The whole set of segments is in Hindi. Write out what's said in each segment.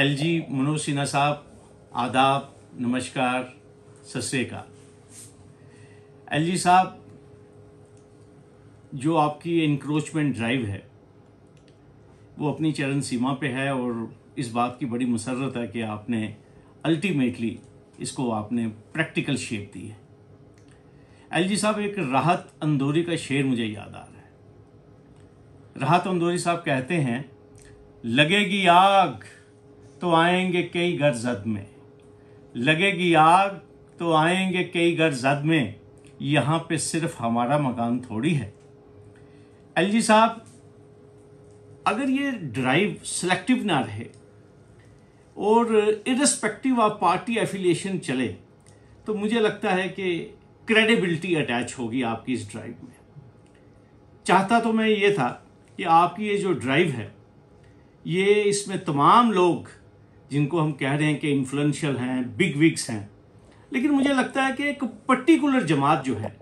एल जी मनोज सिन्हा साहब आदाब नमस्कार सत श्रीकाल एल जी साहब जो आपकी इंक्रोचमेंट ड्राइव है वो अपनी चरण सीमा पे है और इस बात की बड़ी मसरत है कि आपने अल्टीमेटली इसको आपने प्रैक्टिकल शेप दी है एल जी साहब एक राहत अंदोरी का शेर मुझे याद आ रहा है राहत अंदोरी साहब कहते हैं लगेगी आग तो आएंगे कई घर जद में लगेगी आग तो आएंगे कई घर जद में यहाँ पे सिर्फ हमारा मकान थोड़ी है एल जी साहब अगर ये ड्राइव सिलेक्टिव ना रहे और इरस्पेक्टिव ऑफ पार्टी एफिलिएशन चले तो मुझे लगता है कि क्रेडिबिलिटी अटैच होगी आपकी इस ड्राइव में चाहता तो मैं ये था कि आपकी ये जो ड्राइव है ये इसमें तमाम लोग जिनको हम कह रहे हैं कि इन्फ्लुएंशियल हैं बिग विग्स हैं लेकिन मुझे लगता है कि एक पर्टिकुलर जमात जो है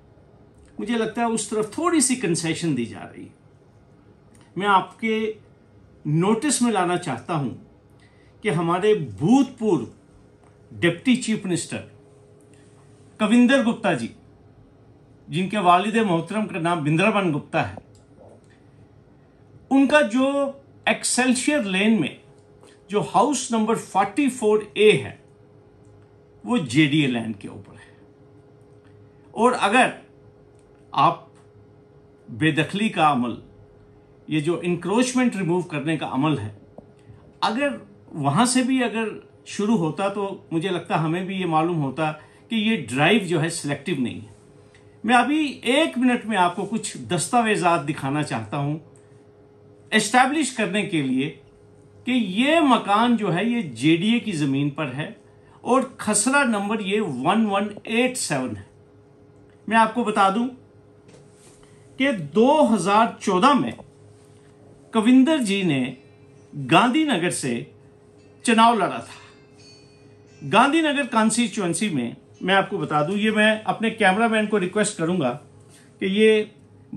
मुझे लगता है उस तरफ थोड़ी सी कंसेशन दी जा रही है मैं आपके नोटिस में लाना चाहता हूं कि हमारे भूतपूर्व deputy chief minister Kavinder Gupta ji जिनके वालिद मोहतरम का नाम बिंद्रावन गुप्ता है उनका जो एक्सेल्शियर लेन में जो हाउस नंबर 44 ए है वो जेडीए लैंड के ऊपर है और अगर आप बेदखली का अमल ये जो इंक्रोचमेंट रिमूव करने का अमल है अगर वहां से भी अगर शुरू होता तो मुझे लगता हमें भी ये मालूम होता कि ये ड्राइव जो है सिलेक्टिव नहीं है मैं अभी एक मिनट में आपको कुछ दस्तावेजात दिखाना चाहता हूं एस्टैब्लिश करने के लिए कि ये मकान जो है ये जेडीए की ज़मीन पर है और खसरा नंबर ये 1187 है मैं आपको बता दूं कि 2014 में कविंदर जी ने गांधीनगर से चुनाव लड़ा था गांधीनगर कॉन्स्टिट्युएंसी में मैं आपको बता दूं ये मैं अपने कैमरामैन को रिक्वेस्ट करूंगा कि ये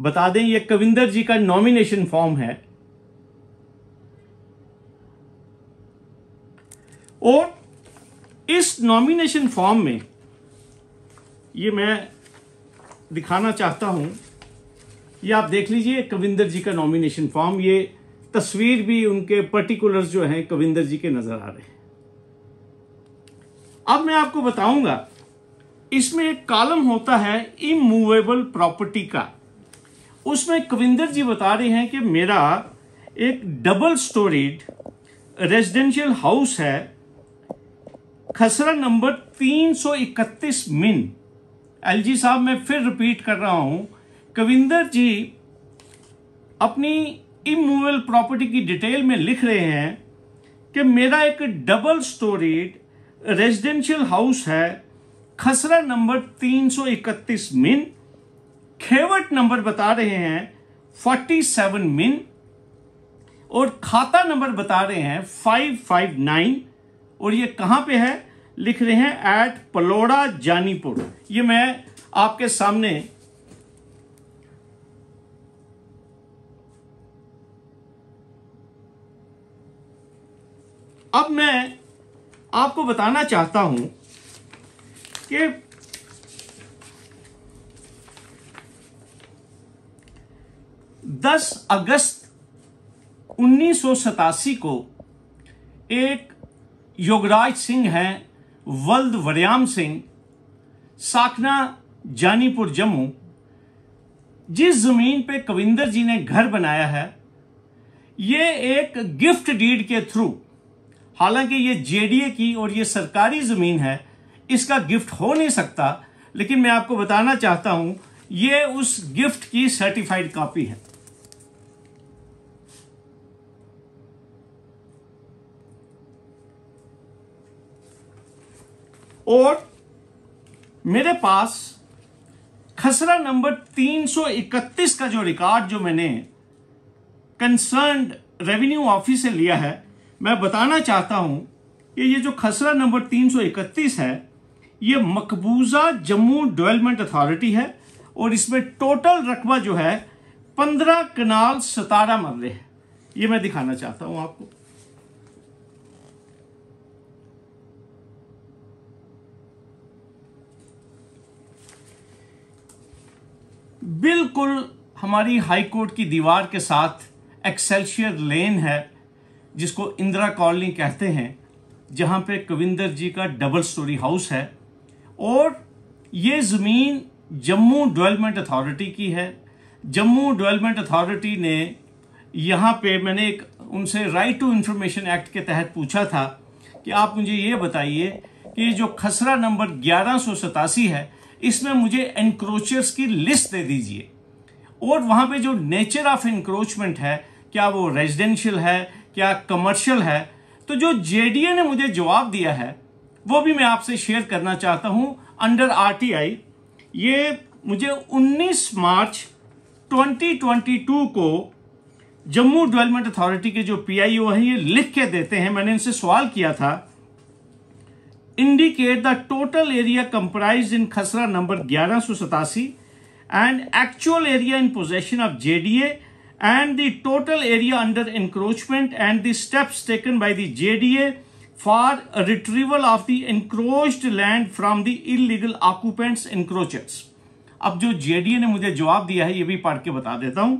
बता दें ये कविंदर जी का नॉमिनेशन फॉर्म है और इस नॉमिनेशन फॉर्म में ये मैं दिखाना चाहता हूं ये आप देख लीजिए कविंदर जी का नॉमिनेशन फॉर्म ये तस्वीर भी उनके पर्टिकुलर्स जो हैं कविंदर जी के नज़र आ रहे हैं अब मैं आपको बताऊंगा इसमें एक कॉलम होता है इमूवेबल प्रॉपर्टी का उसमें कविंदर जी बता रहे हैं कि मेरा एक डबल स्टोरीड रेजिडेंशियल हाउस है खसरा नंबर 331 मिन एलजी साहब मैं फिर रिपीट कर रहा हूं कविंदर जी अपनी इमूवेबल प्रॉपर्टी की डिटेल में लिख रहे हैं कि मेरा एक डबल स्टोरेड रेजिडेंशियल हाउस है खसरा नंबर 331 मिन खेवट नंबर बता रहे हैं 47 मिन और खाता नंबर बता रहे हैं 559 और ये कहाँ पे है लिख रहे हैं एट पलोड़ा जानीपुर ये मैं आपके सामने अब मैं आपको बताना चाहता हूं कि दस अगस्त उन्नीस को एक योगराज सिंह हैं वल्द वरियाम सिंह साखना जानीपुर जम्मू जिस जमीन पे कविंदर जी ने घर बनाया है ये एक गिफ्ट डीड के थ्रू हालांकि ये जेडीए की और ये सरकारी जमीन है इसका गिफ्ट हो नहीं सकता लेकिन मैं आपको बताना चाहता हूं ये उस गिफ्ट की सर्टिफाइड कॉपी है और मेरे पास खसरा नंबर 331 का जो रिकॉर्ड जो मैंने कंसर्न रेवेन्यू ऑफिस से लिया है मैं बताना चाहता हूं कि ये जो खसरा नंबर 331 है ये मकबूजा जम्मू डेवलपमेंट अथॉरिटी है और इसमें टोटल रकबा जो है पंद्रह कनाल सतारा मरले है ये मैं दिखाना चाहता हूं आपको बिल्कुल हमारी हाई कोर्ट की दीवार के साथ एक्सेल्शियर लेन है जिसको इंदिरा कॉलोनी कहते हैं जहाँ पे कविंदर जी का डबल स्टोरी हाउस है और ये ज़मीन जम्मू डेवलपमेंट अथॉरिटी की है जम्मू डेवलपमेंट अथॉरिटी ने यहाँ पे मैंने एक उनसे राइट टू इंफॉर्मेशन एक्ट के तहत पूछा था कि आप मुझे ये बताइए कि जो खसरा नंबर ग्यारह है इसमें मुझे एनक्रोचर्स की लिस्ट दे दीजिए और वहाँ पे जो नेचर ऑफ इंक्रोचमेंट है क्या वो रेजिडेंशियल है क्या कमर्शियल है तो जो जेडीए ने मुझे जवाब दिया है वो भी मैं आपसे शेयर करना चाहता हूं अंडर आरटीआई ये मुझे 19 मार्च 2022 को जम्मू डेवलपमेंट अथॉरिटी के जो पीआईओ है ये लिख के देते हैं मैंने इनसे सवाल किया था indicate the total area comprised in Khasra number 1187 and actual area in possession of JDA and the total area under encroachment and the steps taken by the JDA for retrieval of the encroached land from the illegal occupants encroachers. अब जो जेडीए ने मुझे जवाब दिया है ये भी पढ़ के बता देता हूं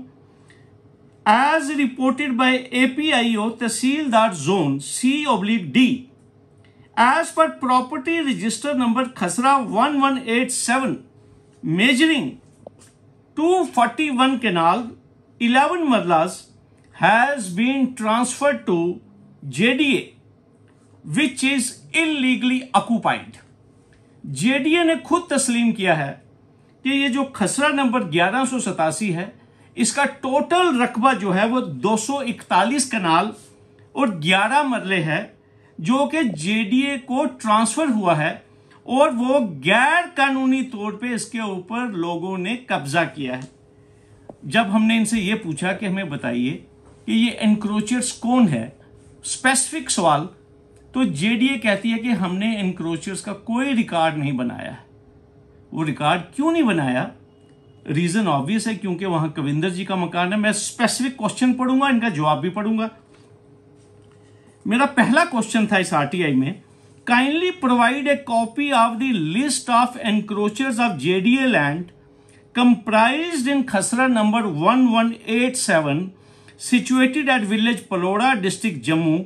एज रिपोर्टेड बाय एपीआईओ तहसीलदार zone C oblique D as per property register number khasra 1187 measuring 241 canal 11 madlas has been transferred to JDA which is illegally occupied JDA ने खुद तस्लीम किया है कि ये जो खसरा नंबर ग्यारह है इसका टोटल रकबा जो है वो 241 कनाल और 11 मरले है जो कि जेडीए को ट्रांसफर हुआ है और वो गैर कानूनी तौर पे इसके ऊपर लोगों ने कब्जा किया है जब हमने इनसे ये पूछा कि हमें बताइए कि ये इनक्रोचर्स कौन है स्पेसिफिक सवाल तो जेडीए कहती है कि हमने इनक्रोचर्स का कोई रिकॉर्ड नहीं बनाया है वो रिकॉर्ड क्यों नहीं बनाया रीजन ऑब्वियस है क्योंकि वहां कविंदर जी का मकान है मैं स्पेसिफिक क्वेश्चन पढ़ूंगा इनका जवाब भी पढ़ूंगा मेरा पहला क्वेश्चन था इस आरटीआई में kindly provide a copy of the list of encroachers of JDA land comprise in खसरा number 1187 situated at village Paloda district Jammu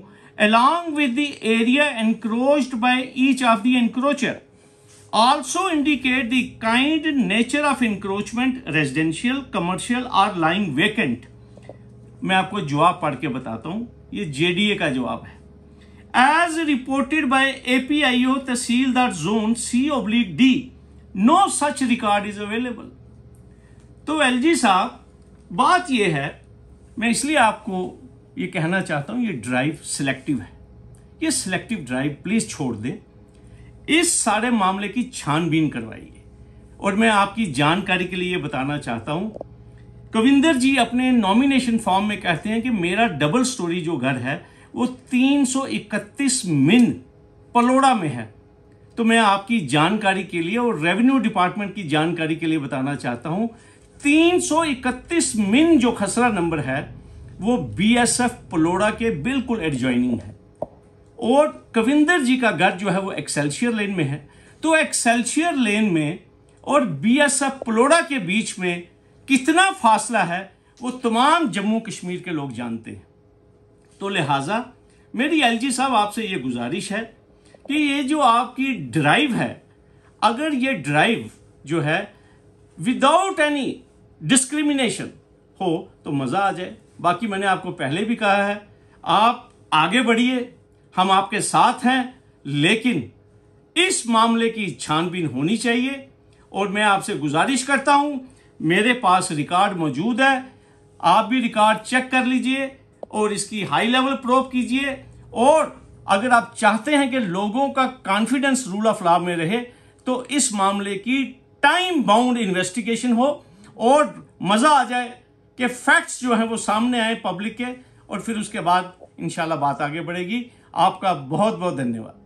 along with the area encroach by each of the encroacher also indicate the kind nature of encroachment residential commercial or lying vacant मैं आपको जवाब पढ़ के बताता हूं ये जेडीए का जवाब है एज रिपोर्टेड बाय एपीआईओ तहसीलदार zone C oblique D no such record is available तो एलजी साहब बात यह है मैं इसलिए आपको ये कहना चाहता हूं ये ड्राइव सिलेक्टिव है ये सिलेक्टिव ड्राइव प्लीज छोड़ दें इस सारे मामले की छानबीन करवाइए और मैं आपकी जानकारी के लिए बताना चाहता हूं कविंदर जी अपने नॉमिनेशन फॉर्म में कहते हैं कि मेरा डबल स्टोरी जो घर है वो 331 मिन पलोड़ा में है तो मैं आपकी जानकारी के लिए और रेवेन्यू डिपार्टमेंट की जानकारी के लिए बताना चाहता हूं 331 मिन जो खसरा नंबर है वो बीएसएफ पलोड़ा के बिल्कुल एडजॉइनिंग है और कविंदर जी का घर जो है वो एक्सेल्शियर लेन में है तो एक्सेल्शियर लेन में और बीएसएफ पलोड़ा के बीच में कितना फासला है वो तमाम जम्मू कश्मीर के लोग जानते हैं तो लिहाजा मेरी एलजी साहब आपसे ये गुजारिश है कि ये जो आपकी ड्राइव है अगर ये ड्राइव जो है विदाउट एनी डिस्क्रिमिनेशन हो तो मज़ा आ जाए बाकी मैंने आपको पहले भी कहा है आप आगे बढ़िए हम आपके साथ हैं लेकिन इस मामले की छानबीन होनी चाहिए और मैं आपसे गुजारिश करता हूं मेरे पास रिकॉर्ड मौजूद है आप भी रिकॉर्ड चेक कर लीजिए और इसकी हाई लेवल प्रोफ कीजिए और अगर आप चाहते हैं कि लोगों का कॉन्फिडेंस रूल ऑफ लॉ में रहे तो इस मामले की टाइम बाउंड इन्वेस्टिगेशन हो और मज़ा आ जाए कि फैक्ट्स जो हैं वो सामने आए पब्लिक के और फिर उसके बाद इंशाल्लाह बात आगे बढ़ेगी आपका बहुत बहुत धन्यवाद